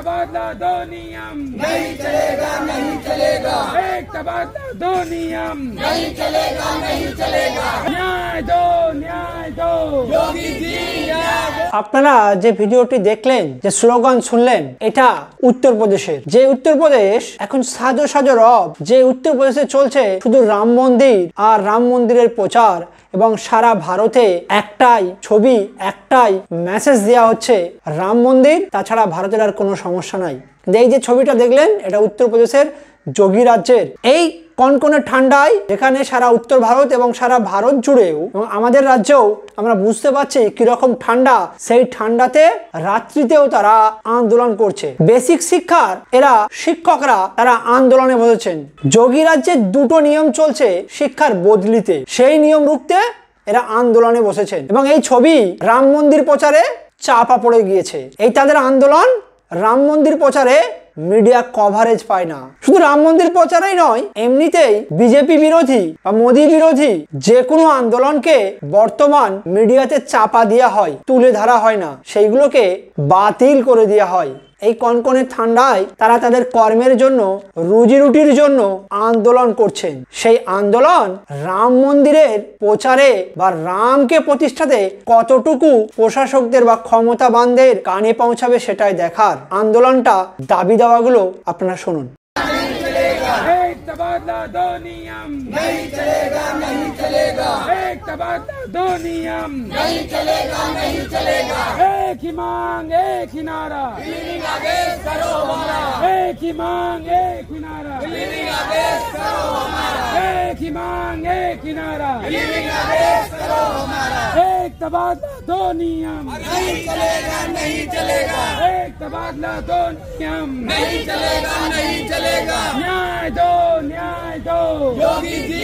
तबादला दो नियम नहीं चलेगा नहीं चलेगा एक तबादला दो नियम नहीं चलेगा नहीं चलेगा न्याय दो न्याय दो योगी जी আপনারা যে ভিডিওটি দেখলেন যে স্লোগান শুনলেন এটা উত্তরপ্রদেশের যে উত্তরপ্রদেশ এখন সাজো সাজো রব যে উত্তরপ্রদেশে চলছে শুধু রাম মন্দির আর রাম মন্দিরের প্রচার এবং সারা ভারতে একটাই ছবি একটাই মেসেজ দেওয়া হচ্ছে রাম মন্দির তাছাড়া ভারতের আর কোনো সমস্যা নাই এই যে ছবিটা দেখলেন এটা উত্তরপ্রদেশের যোগী রাজ্যের এই কনকনে ঠান্ডায় যেখানে সারা উত্তর ভারত এবং সারা ভারত জুড়েও এবং আমাদের রাজ্যেও আমরা বুঝতে পারছি কিরকম ঠান্ডা সেই ঠান্ডাতে রাত্রিতেও তারা আন্দোলন করছে বেসিক শিক্ষার এরা শিক্ষকরা তারা আন্দোলনে বসেছেন যোগী রাজ্যে দুটো নিয়ম চলছে শিক্ষার বদলিতে সেই নিয়ম রুখতে এরা আন্দোলনে বসেছেন এবং এই ছবি রাম মন্দির প্রচারে চাপা পড়ে গিয়েছে এই তাদের আন্দোলন রাম মন্দির প্রচারে মিডিয়া কভারেজ পায় না শুধু রাম মন্দির প্রচারাই নয় এমনিতেই বিজেপি বিরোধী বা মোদী বিরোধী যে কোনো আন্দোলনকে বর্তমান মিডিয়াতে চাপা দেওয়া হয় তুলে ধরা হয় না সেইগুলোকে বাতিল করে দেওয়া হয় এই কনকনে ঠান্ডায় তারা তাদের কর্মের জন্য রুজি রুটির জন্য আন্দোলন করছেন সেই আন্দোলন রাম মন্দিরের প্রচারে বা রামকে প্রতিষ্ঠাতে কতটুকু প্রশাসকদের বা ক্ষমতাবানদের কানে পৌঁছাবে সেটাই দেখার আন্দোলনটা দাবি দেওয়াগুলো আপনারা শুনুন तबादला दो नियम नहीं चलेगा नहीं चलेगा एक तबादला दो नियम नहीं चलेगा नहीं चलेगा एक ही मांग एक ही नारा करो हमारा एक ही मांग एक ही नारा करो हमारा एक ही मांग एक ही नारा करो हमारा एक तबादला दो नियम नहीं चलेगा नहीं चलेगा एक तबादला दो नियम नहीं चलेगा नहीं चलेगा न्याय दो 여기